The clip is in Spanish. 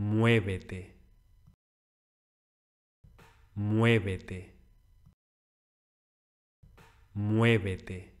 muévete, muévete, muévete.